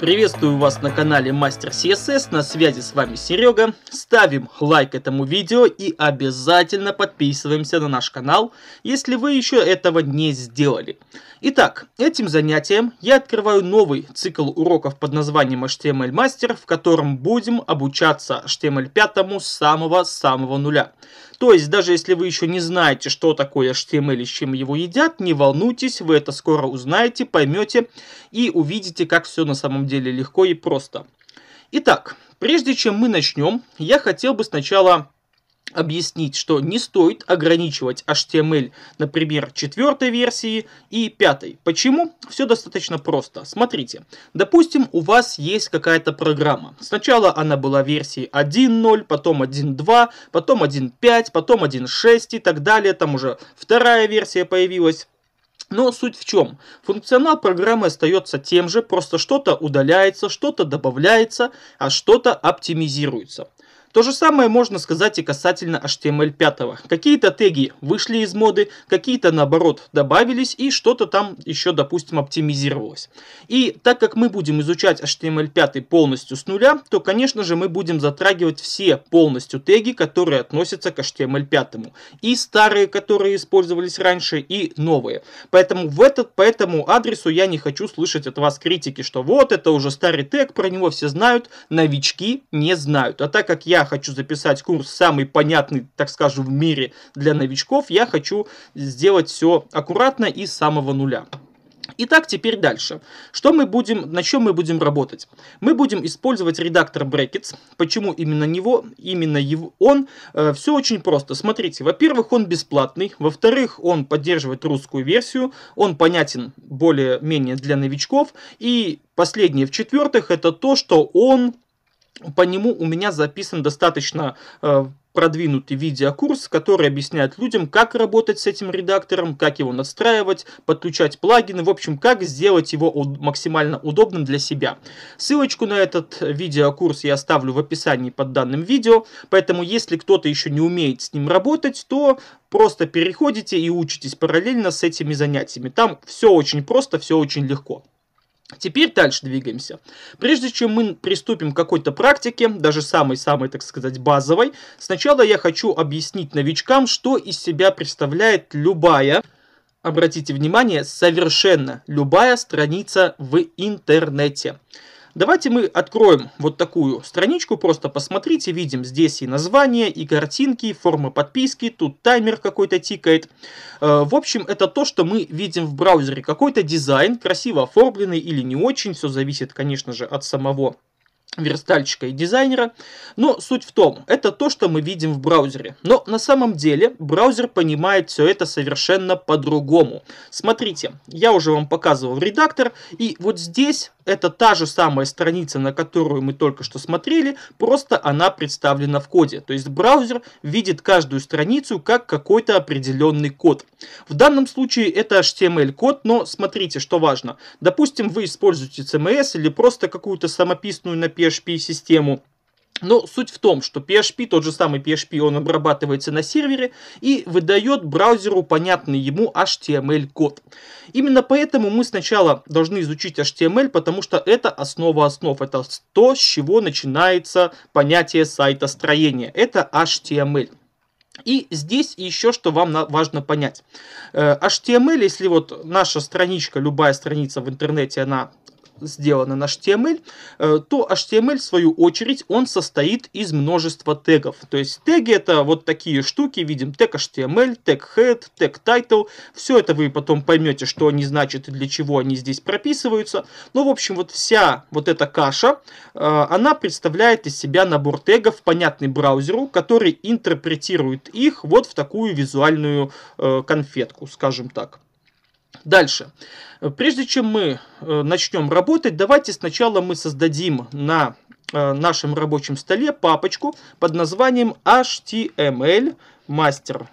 Приветствую вас на канале Мастер CSS, на связи с вами Серега. Ставим лайк этому видео и обязательно подписываемся на наш канал, если вы еще этого не сделали. Итак, этим занятием я открываю новый цикл уроков под названием HTML Master, эм в котором будем обучаться HTML 5 эм с самого-самого нуля. То есть, даже если вы еще не знаете, что такое HTML эм и с чем его едят, не волнуйтесь, вы это скоро узнаете, поймете и увидите, как все на самом деле легко и просто. Итак, прежде чем мы начнем, я хотел бы сначала объяснить, что не стоит ограничивать HTML, например, четвертой версии и пятой. Почему? Все достаточно просто. Смотрите, допустим, у вас есть какая-то программа. Сначала она была версии 1.0, потом 1.2, потом 1.5, потом 1.6 и так далее. Там уже вторая версия появилась. Но суть в чем? Функционал программы остается тем же, просто что-то удаляется, что-то добавляется, а что-то оптимизируется. То же самое можно сказать и касательно HTML5. Какие-то теги вышли из моды, какие-то наоборот добавились и что-то там еще, допустим, оптимизировалось. И так как мы будем изучать HTML5 полностью с нуля, то, конечно же, мы будем затрагивать все полностью теги, которые относятся к HTML5. И старые, которые использовались раньше, и новые. Поэтому в этот, по этому адресу я не хочу слышать от вас критики, что вот это уже старый тег, про него все знают, новички не знают. А так как я хочу записать курс самый понятный, так скажем, в мире для новичков, я хочу сделать все аккуратно и с самого нуля. Итак, теперь дальше. Что мы будем, на чем мы будем работать? Мы будем использовать редактор Brackets. Почему именно него, именно его, он? Э, все очень просто. Смотрите, во-первых, он бесплатный. Во-вторых, он поддерживает русскую версию. Он понятен более-менее для новичков. И последнее, в-четвертых, это то, что он по нему у меня записан достаточно э, продвинутый видеокурс, который объясняет людям, как работать с этим редактором, как его настраивать, подключать плагины, в общем, как сделать его максимально удобным для себя. Ссылочку на этот видеокурс я оставлю в описании под данным видео, поэтому если кто-то еще не умеет с ним работать, то просто переходите и учитесь параллельно с этими занятиями. Там все очень просто, все очень легко. Теперь дальше двигаемся. Прежде чем мы приступим к какой-то практике, даже самой-самой, так сказать, базовой, сначала я хочу объяснить новичкам, что из себя представляет любая, обратите внимание, совершенно любая страница в интернете. Давайте мы откроем вот такую страничку, просто посмотрите, видим здесь и название, и картинки, и форма подписки, тут таймер какой-то тикает. Э, в общем, это то, что мы видим в браузере. Какой-то дизайн, красиво оформленный или не очень, все зависит, конечно же, от самого верстальщика и дизайнера. Но суть в том, это то, что мы видим в браузере. Но на самом деле браузер понимает все это совершенно по-другому. Смотрите, я уже вам показывал редактор, и вот здесь это та же самая страница, на которую мы только что смотрели, просто она представлена в коде. То есть браузер видит каждую страницу как какой-то определенный код. В данном случае это HTML-код, но смотрите, что важно. Допустим, вы используете CMS или просто какую-то самописную написанную PHP-систему. Но суть в том, что PHP, тот же самый PHP, он обрабатывается на сервере и выдает браузеру понятный ему HTML-код. Эм Именно поэтому мы сначала должны изучить HTML, эм потому что это основа основ. Это то, с чего начинается понятие сайта строения. Это HTML. Эм и здесь еще что вам важно понять. HTML, э, если вот наша страничка, любая страница в интернете, она сделана на HTML, э, то HTML, в свою очередь, он состоит из множества тегов. То есть теги это вот такие штуки, видим тег HTML, тег head, тег title. Все это вы потом поймете, что они значат и для чего они здесь прописываются. Ну, в общем, вот вся вот эта каша, э, она представляет из себя набор тегов, понятный браузеру, который интерпретирует их вот в такую визуальную э, конфетку, скажем так. Дальше. Прежде чем мы э, начнем работать, давайте сначала мы создадим на э, нашем рабочем столе папочку под названием HTML Master.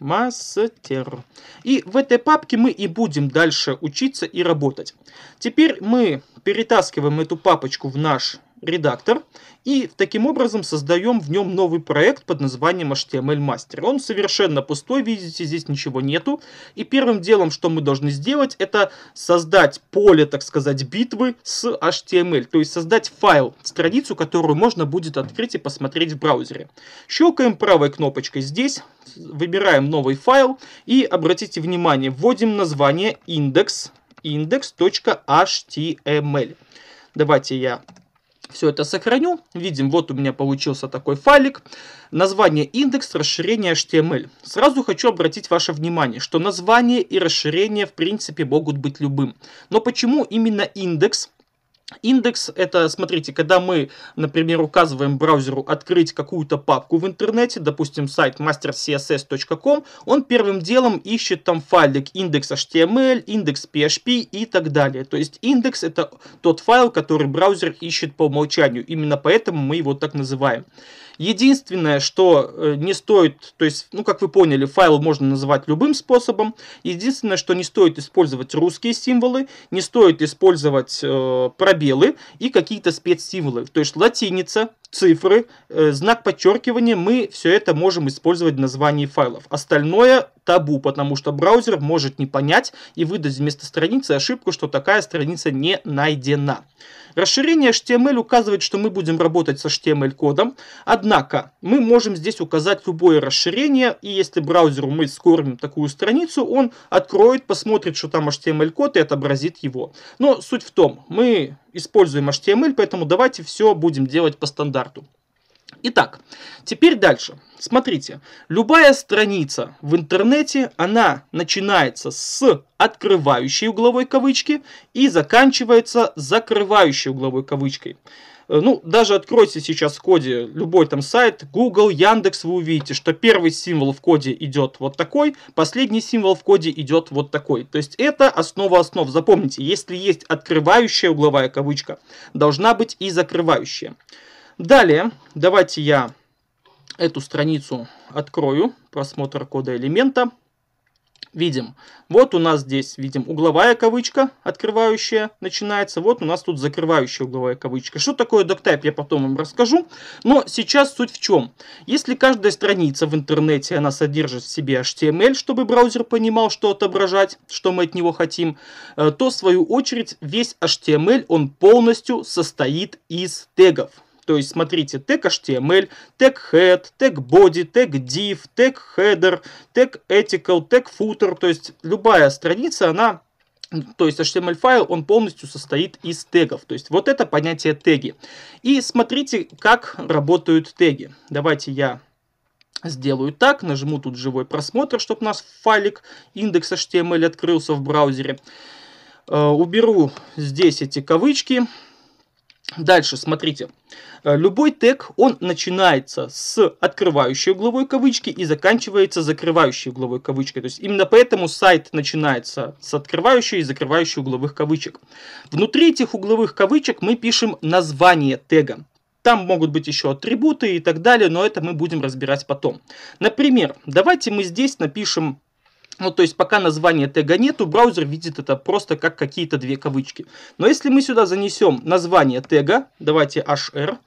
Master. И в этой папке мы и будем дальше учиться и работать. Теперь мы перетаскиваем эту папочку в наш редактор. И таким образом создаем в нем новый проект под названием HTML Master. Он совершенно пустой, видите, здесь ничего нету. И первым делом, что мы должны сделать, это создать поле, так сказать, битвы с HTML. То есть создать файл, страницу, которую можно будет открыть и посмотреть в браузере. Щелкаем правой кнопочкой здесь, выбираем новый файл и, обратите внимание, вводим название индекс index.html. Давайте я все это сохраню. Видим, вот у меня получился такой файлик. Название индекс, расширение HTML. Сразу хочу обратить ваше внимание, что название и расширение в принципе могут быть любым. Но почему именно индекс? Индекс – это, смотрите, когда мы, например, указываем браузеру открыть какую-то папку в интернете, допустим, сайт mastercss.com, он первым делом ищет там файлик индекс HTML, индекс PHP и так далее. То есть индекс – это тот файл, который браузер ищет по умолчанию. Именно поэтому мы его так называем. Единственное, что э, не стоит, то есть, ну, как вы поняли, файл можно называть любым способом. Единственное, что не стоит использовать русские символы, не стоит использовать э, пробелы и какие-то спецсимволы. То есть латиница, цифры, э, знак подчеркивания, мы все это можем использовать в названии файлов. Остальное табу, потому что браузер может не понять и выдать вместо страницы ошибку, что такая страница не найдена. Расширение HTML указывает, что мы будем работать со HTML-кодом, однако мы можем здесь указать любое расширение, и если браузеру мы скормим такую страницу, он откроет, посмотрит, что там HTML-код и отобразит его. Но суть в том, мы используем HTML, поэтому давайте все будем делать по стандарту. Итак, теперь дальше. Смотрите, любая страница в интернете, она начинается с открывающей угловой кавычки и заканчивается закрывающей угловой кавычкой. Э, ну, даже откройте сейчас в коде любой там сайт, Google, Яндекс, вы увидите, что первый символ в коде идет вот такой, последний символ в коде идет вот такой. То есть это основа основ. Запомните, если есть открывающая угловая кавычка, должна быть и закрывающая. Далее, давайте я эту страницу открою, просмотр кода элемента видим. Вот у нас здесь, видим, угловая кавычка, открывающая, начинается. Вот у нас тут закрывающая угловая кавычка. Что такое доктайп, я потом вам расскажу. Но сейчас суть в чем. Если каждая страница в интернете, она содержит в себе HTML, чтобы браузер понимал, что отображать, что мы от него хотим, э, то, в свою очередь, весь HTML, он полностью состоит из тегов. То есть, смотрите, тег HTML, тег head, тег body, тег div, тег header, тег ethical, тег footer. То есть, любая страница, она то есть HTML файл, он полностью состоит из тегов. То есть вот это понятие теги. И смотрите, как работают теги. Давайте я сделаю так, нажму тут живой просмотр, чтобы у нас файлик индекс HTML открылся в браузере. Э, уберу здесь эти кавычки. Дальше, смотрите. Э, любой тег, он начинается с открывающей угловой кавычки и заканчивается закрывающей угловой кавычкой. То есть именно поэтому сайт начинается с открывающей и закрывающей угловых кавычек. Внутри этих угловых кавычек мы пишем название тега. Там могут быть еще атрибуты и так далее, но это мы будем разбирать потом. Например, давайте мы здесь напишем ну, то есть, пока названия тега нету, браузер видит это просто как какие-то две кавычки. Но если мы сюда занесем название тега, давайте hr,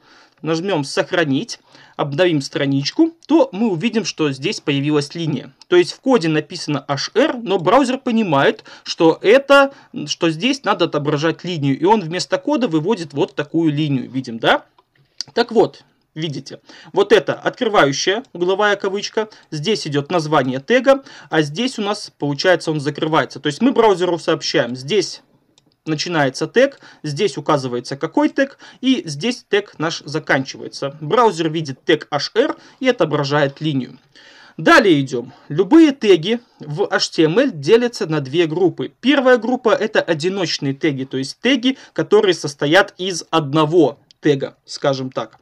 нажмем «Сохранить», обновим страничку, то мы увидим, что здесь появилась линия. То есть в коде написано HR, но браузер понимает, что это, что здесь надо отображать линию. И он вместо кода выводит вот такую линию, видим, да? Так вот, Видите? Вот это открывающая угловая кавычка. Здесь идет название тега, а здесь у нас, получается, он закрывается. То есть мы браузеру сообщаем, здесь начинается тег, здесь указывается какой тег, и здесь тег наш заканчивается. Браузер видит тег HR и отображает линию. Далее идем. Любые теги в HTML делятся на две группы. Первая группа это одиночные теги, то есть теги, которые состоят из одного тега, скажем так.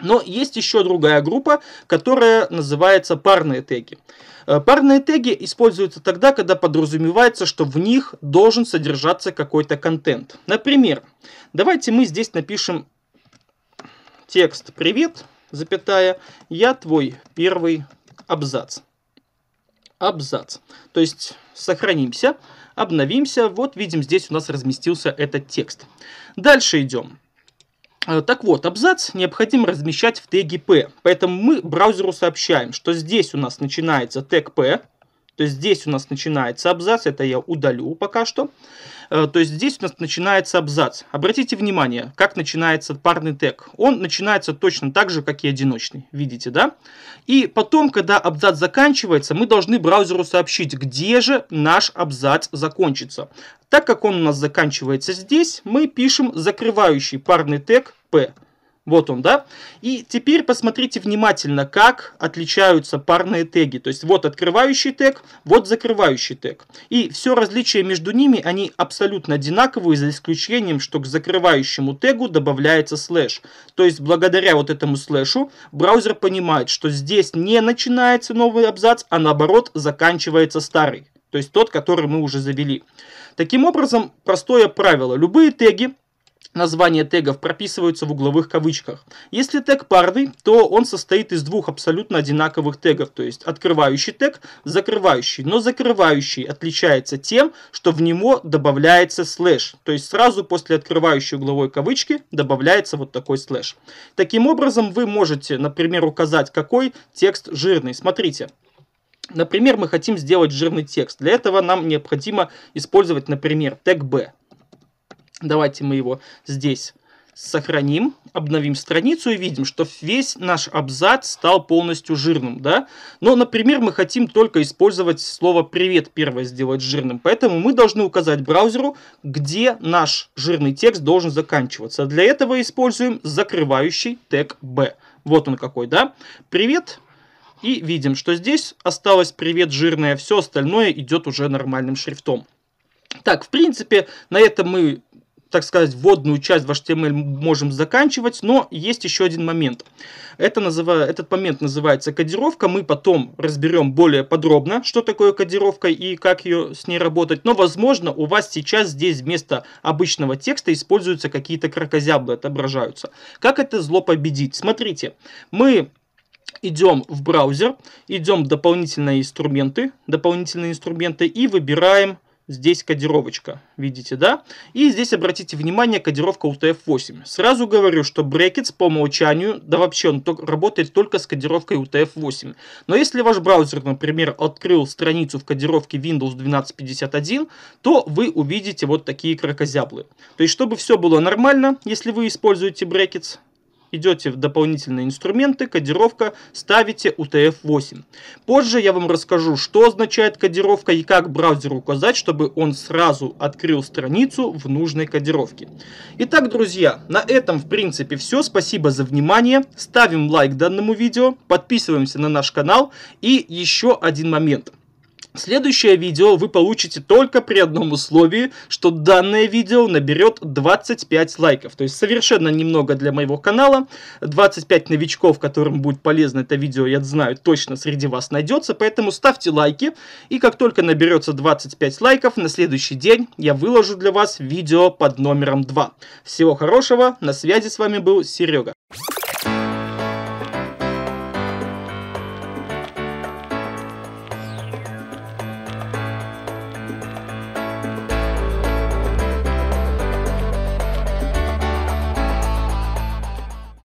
Но есть еще другая группа, которая называется парные теги. Э, парные теги используются тогда, когда подразумевается, что в них должен содержаться какой-то контент. Например, давайте мы здесь напишем текст «Привет», запятая, «Я твой первый абзац». Абзац. То есть сохранимся, обновимся. Вот видим, здесь у нас разместился этот текст. Дальше идем. А, так вот, абзац необходимо размещать в теге P, поэтому мы браузеру сообщаем, что здесь у нас начинается тег P, то есть здесь у нас начинается абзац, это я удалю пока что. Э, то есть здесь у нас начинается абзац. Обратите внимание, как начинается парный тег. Он начинается точно так же, как и одиночный, видите, да? И потом, когда абзац заканчивается, мы должны браузеру сообщить, где же наш абзац закончится. Так как он у нас заканчивается здесь, мы пишем закрывающий парный тег P. Вот он, да? И теперь посмотрите внимательно, как отличаются парные теги. То есть вот открывающий тег, вот закрывающий тег. И все различие между ними, они абсолютно одинаковые, за исключением, что к закрывающему тегу добавляется слэш. То есть благодаря вот этому слэшу браузер понимает, что здесь не начинается новый абзац, а наоборот заканчивается старый. То есть тот, который мы уже завели. Таким образом, простое правило. Любые теги Названия тегов прописываются в угловых кавычках. Если тег парный, то он состоит из двух абсолютно одинаковых тегов, то есть открывающий тег, закрывающий. Но закрывающий отличается тем, что в него добавляется слэш, то есть сразу после открывающей угловой кавычки добавляется вот такой слэш. Таким образом вы можете, например, указать, какой текст жирный. Смотрите, Например, мы хотим сделать жирный текст. Для этого нам необходимо использовать, например, тег B. Давайте мы его здесь сохраним, обновим страницу и видим, что весь наш абзац стал полностью жирным, да? Но, например, мы хотим только использовать слово «привет» первое сделать жирным, поэтому мы должны указать браузеру, где наш жирный текст должен заканчиваться. Для этого используем закрывающий тег «b». Вот он какой, да? «Привет» и видим, что здесь осталось «привет» жирное, все остальное идет уже нормальным шрифтом. Так, в принципе, на этом мы так сказать, вводную часть в HTML можем заканчивать, но есть еще один момент. Это назыв... Этот момент называется кодировка. Мы потом разберем более подробно, что такое кодировка и как ее с ней работать. Но, возможно, у вас сейчас здесь вместо обычного текста используются какие-то крокозяблы, отображаются. Как это зло победить? Смотрите, мы идем в браузер, идем в дополнительные инструменты, дополнительные инструменты и выбираем здесь кодировочка, видите, да? И здесь обратите внимание, кодировка UTF-8. Сразу говорю, что брекетс по умолчанию, да вообще он только, работает только с кодировкой UTF-8. Но если ваш браузер, например, открыл страницу в кодировке Windows 1251, то вы увидите вот такие крокозяблы. То есть, чтобы все было нормально, если вы используете брекетс, идете в дополнительные инструменты, кодировка, ставите UTF-8. Позже я вам расскажу, что означает кодировка и как браузеру указать, чтобы он сразу открыл страницу в нужной кодировке. Итак, друзья, на этом в принципе все. Спасибо за внимание. Ставим лайк данному видео, подписываемся на наш канал. И еще один момент. Следующее видео вы получите только при одном условии, что данное видео наберет 25 лайков. То есть совершенно немного для моего канала. 25 новичков, которым будет полезно это видео, я знаю, точно среди вас найдется. Поэтому ставьте лайки. И как только наберется 25 лайков, на следующий день я выложу для вас видео под номером 2. Всего хорошего. На связи с вами был Серега.